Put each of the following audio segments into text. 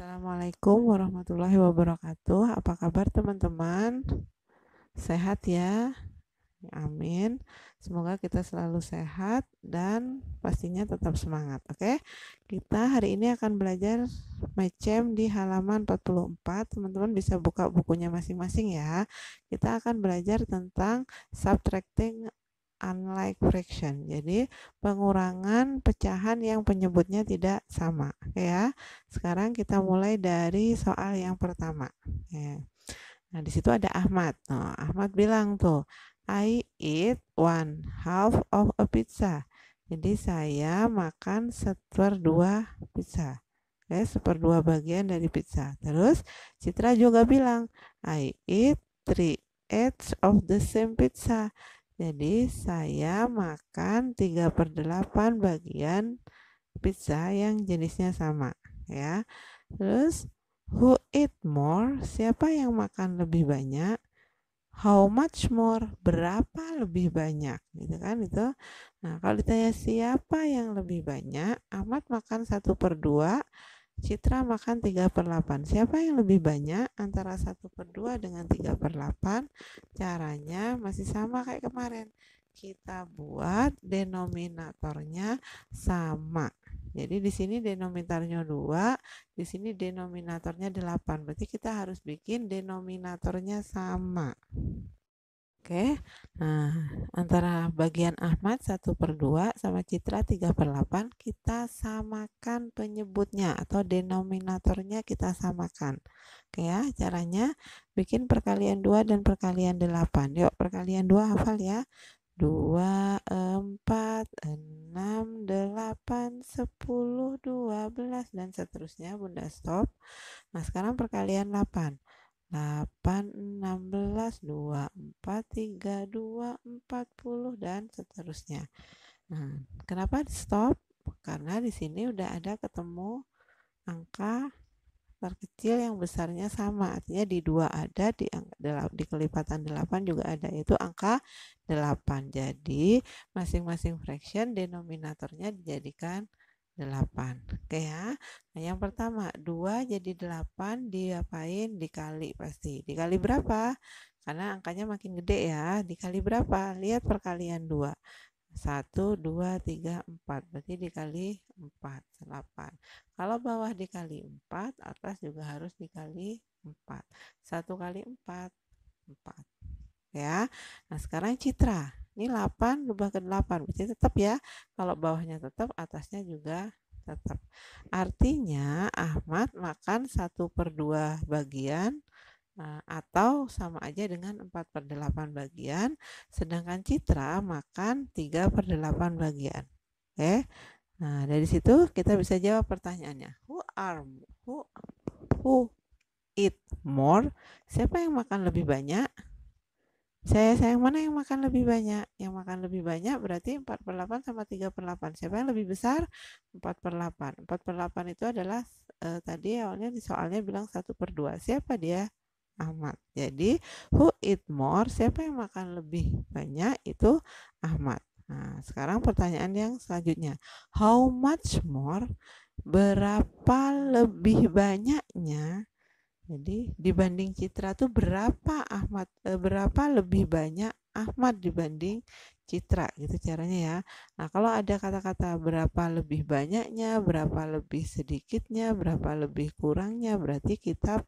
Assalamualaikum warahmatullahi wabarakatuh. Apa kabar teman-teman? Sehat ya? Amin. Semoga kita selalu sehat dan pastinya tetap semangat, oke? Kita hari ini akan belajar macam di halaman 44. Teman-teman bisa buka bukunya masing-masing ya. Kita akan belajar tentang subtracting unlike fraction. Jadi pengurangan pecahan yang penyebutnya tidak sama, ya. Sekarang kita mulai dari soal yang pertama. Ya. Nah di situ ada Ahmad. Nah, Ahmad bilang tuh, I eat one half of a pizza. Jadi saya makan dua pizza. Oke, ya, seperdua bagian dari pizza. Terus Citra juga bilang, I eat three eighths of the same pizza. Jadi saya makan 3 per 8 bagian pizza yang jenisnya sama ya. Terus who eat more? Siapa yang makan lebih banyak? How much more? Berapa lebih banyak? Gitu kan itu. Nah kalau ditanya siapa yang lebih banyak, Ahmad makan 1 per 2 Citra makan 3 per 8. Siapa yang lebih banyak? Antara 1 per 2 dengan 3 per 8. Caranya masih sama kayak kemarin. Kita buat denominatornya sama. Jadi di sini denominatornya 2, di sini denominatornya 8. Berarti kita harus bikin denominatornya sama. Oke, nah antara bagian Ahmad 1 per 2 sama Citra 3 per 8 kita samakan penyebutnya atau denominatornya kita samakan. Oke ya, caranya bikin perkalian 2 dan perkalian 8. Yuk, perkalian 2 hafal ya. 2, 4, 6, 8, 10, 12, dan seterusnya Bunda stop. Nah sekarang perkalian 8. 8, 16, 2, 4, 3, 2, 40, dan seterusnya. Nah, kenapa di stop? Karena di sini udah ada ketemu angka terkecil yang besarnya sama. Artinya di 2 ada, di, di kelipatan 8 juga ada, yaitu angka 8. Jadi, masing-masing fraction denominatornya dijadikan 8. Oke ya. Nah, yang pertama 2 jadi 8 diapain? Dikali pasti. Dikali berapa? Karena angkanya makin gede ya. Dikali berapa? Lihat perkalian 2. 1 2 3 4. Berarti dikali 4 8. Kalau bawah dikali 4, atas juga harus dikali 4. 1 kali 4 4. Ya. Nah, sekarang Citra. Ini 8 rubah ke 8. Berarti tetap ya. Kalau bawahnya tetap, atasnya juga tetap. Artinya Ahmad makan 1 per 2 bagian eh, atau sama aja dengan 4 per 8 bagian. Sedangkan Citra makan 3 per 8 bagian. Oke. Nah, dari situ kita bisa jawab pertanyaannya. Who are who who eat more? Siapa yang makan lebih banyak? Saya saya mana yang makan lebih banyak? Yang makan lebih banyak berarti 4 per 8 sama 3 per 8. Siapa yang lebih besar? 4 per 8. 4 per 8 itu adalah eh, tadi awalnya di soalnya bilang 1 per 2. Siapa dia? Ahmad. Jadi who eat more? Siapa yang makan lebih banyak? Itu Ahmad. Nah, sekarang pertanyaan yang selanjutnya. How much more? Berapa lebih banyaknya jadi dibanding Citra tuh berapa Ahmad eh, berapa lebih banyak Ahmad dibanding Citra gitu caranya ya. Nah, kalau ada kata-kata berapa lebih banyaknya, berapa lebih sedikitnya, berapa lebih kurangnya berarti kita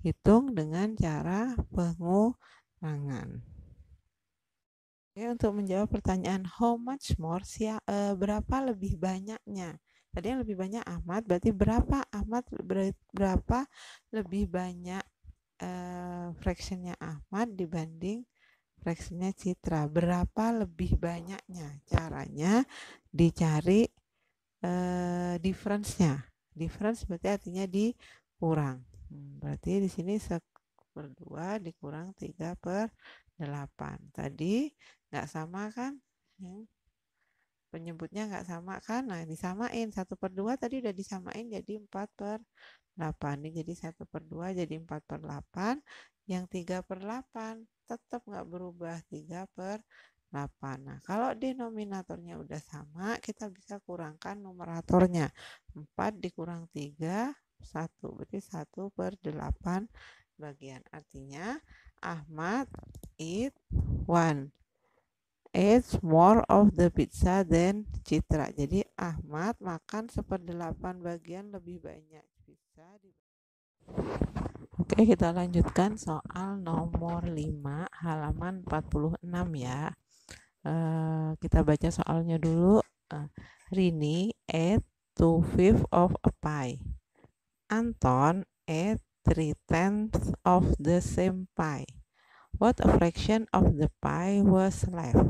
hitung dengan cara pengurangan. Oke, untuk menjawab pertanyaan how much more sia, eh, berapa lebih banyaknya? Tadi yang lebih banyak Ahmad, berarti berapa Ahmad berapa lebih banyak uh, fractionnya Ahmad dibanding fractionnya Citra? Berapa lebih banyaknya? Caranya dicari uh, difference-nya. Difference berarti artinya dikurang. Hmm, berarti di sini per 2 dikurang 3 per 8. Tadi nggak sama kan? Hmm penyebutnya nggak sama kan nah disamain satu per dua tadi udah disamain jadi 4 per 8 ini jadi 1 per 2 jadi 4 per 8 yang 3 per 8 tetap nggak berubah 3 per 8 nah kalau denominatornya udah sama kita bisa kurangkan numeratornya 4 dikurang 3 1 berarti 1 per 8 bagian artinya Ahmad eat one eats more of the pizza than Citra. Jadi Ahmad makan seperdelapan bagian lebih banyak pizza Oke, kita lanjutkan soal nomor 5 halaman 46 ya. Uh, kita baca soalnya dulu. Uh, Rini ate two fifth of a pie. Anton ate three tenths of the same pie. What a fraction of the pie was left?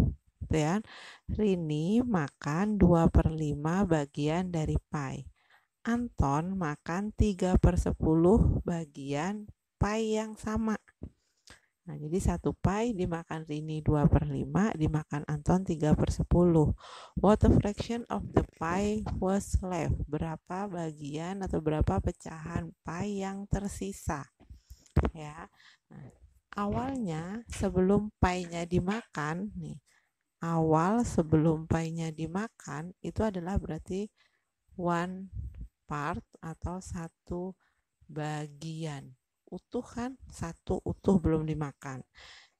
Gitu ya. Rini makan 2 per 5 bagian dari pie. Anton makan 3 per 10 bagian pie yang sama. Nah, jadi satu pie dimakan Rini 2 per 5, dimakan Anton 3 per 10. What a fraction of the pie was left? Berapa bagian atau berapa pecahan pie yang tersisa? Ya, nah, awalnya sebelum painya dimakan nih awal sebelum painya dimakan itu adalah berarti one part atau satu bagian utuh kan satu utuh belum dimakan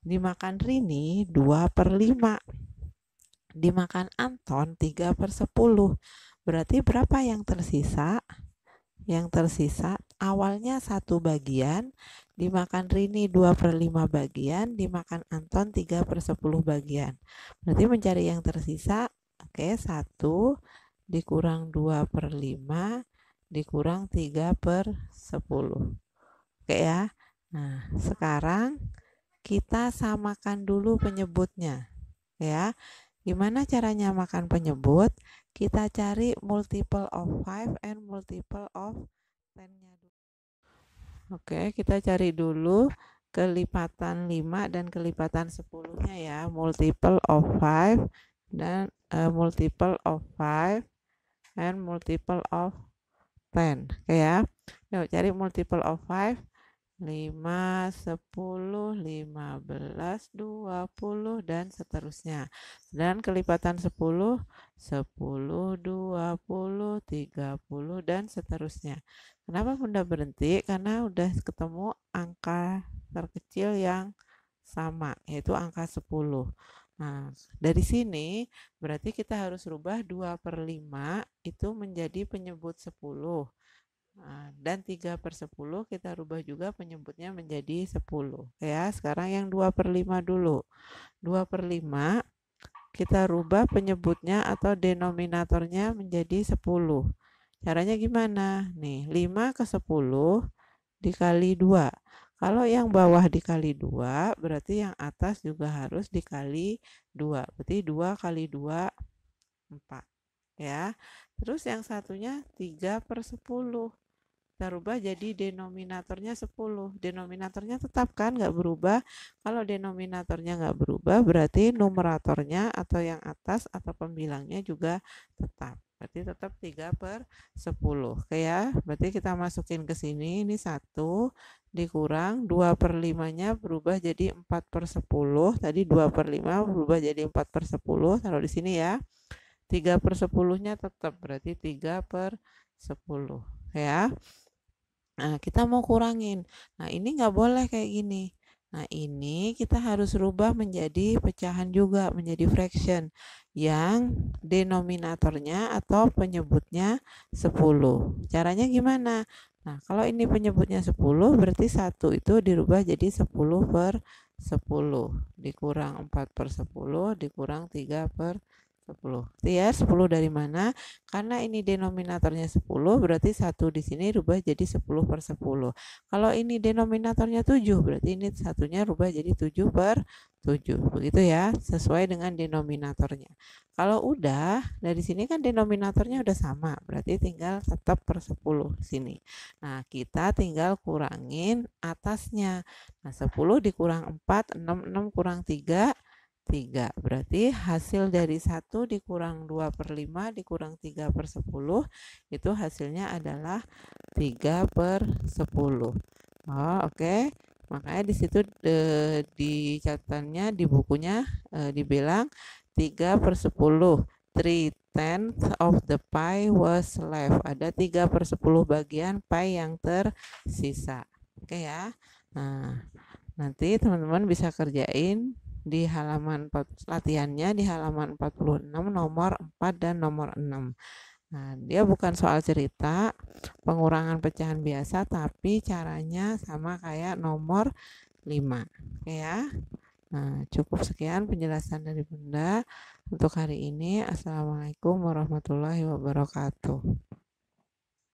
dimakan Rini 2 per 5 dimakan Anton 3 per 10 berarti berapa yang tersisa yang tersisa awalnya satu bagian, dimakan Rini 2 per 5 bagian, dimakan Anton 3 per 10 bagian. Berarti mencari yang tersisa, oke, okay, 1 dikurang 2 per 5, dikurang 3 per 10. Oke okay, ya. Nah, sekarang kita samakan dulu penyebutnya. Ya. Gimana caranya makan penyebut? Kita cari multiple of 5 and multiple of 10-nya. Oke, kita cari dulu kelipatan 5 dan kelipatan 10-nya ya. Multiple of 5 dan uh, multiple of 5 and multiple of 10. Oke ya. Yuk cari multiple of 5 5, 10, 15, 20, dan seterusnya. Dan kelipatan 10, 10, 20, 30, dan seterusnya. Kenapa Bunda berhenti? Karena udah ketemu angka terkecil yang sama, yaitu angka 10. Nah, dari sini berarti kita harus rubah 2 per 5 itu menjadi penyebut 10. Nah, dan 3 per 10 kita rubah juga penyebutnya menjadi 10 ya sekarang yang 2 per 5 dulu 2 per 5 kita rubah penyebutnya atau denominatornya menjadi 10 caranya gimana nih 5 ke 10 dikali 2 kalau yang bawah dikali 2 berarti yang atas juga harus dikali 2 berarti 2 kali 2 4 ya terus yang satunya 3 per 10 kita rubah jadi denominatornya 10. Denominatornya tetap kan nggak berubah. Kalau denominatornya nggak berubah, berarti numeratornya atau yang atas atau pembilangnya juga tetap. Berarti tetap 3 per 10. Oke ya, berarti kita masukin ke sini. Ini 1 dikurang 2 per 5-nya berubah jadi 4 per 10. Tadi 2 per 5 berubah jadi 4 per 10. Taruh di sini ya. 3 per 10-nya tetap berarti 3 per 10. Ya. Nah, kita mau kurangin. Nah, ini nggak boleh kayak gini. Nah, ini kita harus rubah menjadi pecahan juga, menjadi fraction yang denominatornya atau penyebutnya 10. Caranya gimana? Nah, kalau ini penyebutnya 10, berarti 1 itu dirubah jadi 10 per 10. Dikurang 4 per 10, dikurang 3 per 10. Ya, 10 dari mana? Karena ini denominatornya 10, berarti 1 di sini rubah jadi 10 per 10. Kalau ini denominatornya 7, berarti ini satunya rubah jadi 7 per 7. Begitu ya, sesuai dengan denominatornya. Kalau udah, dari sini kan denominatornya udah sama, berarti tinggal tetap per 10 sini. Nah, kita tinggal kurangin atasnya. Nah, 10 dikurang 4, 6, 6 kurang 3, 3. Berarti hasil dari 1 dikurang 2 per 5 dikurang 3 per 10 itu hasilnya adalah 3 per 10. Oh, oke. Okay. Makanya di situ e, di catatannya di bukunya e, dibilang 3 per 10. 3 tenth of the pie was left. Ada 3 per 10 bagian pie yang tersisa. Oke okay ya. Nah, nanti teman-teman bisa kerjain di halaman latihannya di halaman 46 nomor 4 dan nomor 6. Nah, dia bukan soal cerita pengurangan pecahan biasa tapi caranya sama kayak nomor 5. Oke ya. Nah, cukup sekian penjelasan dari Bunda untuk hari ini. Assalamualaikum warahmatullahi wabarakatuh.